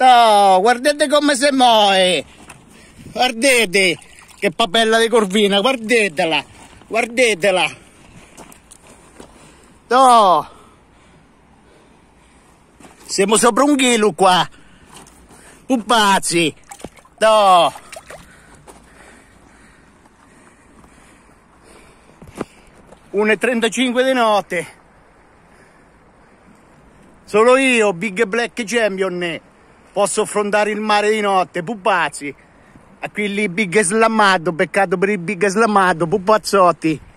Oh, guardate come si muove! Guardate! Che papella di corvina, guardatela! Guardatela! Oh! Siamo sopra un chilo qua! Pupazzi! Oh! e 35 di notte! Solo io, Big Black Champion! Posso affrontare il mare di notte, pupazzi. A quelli big slamato, peccato per i big slamato, pupazzotti.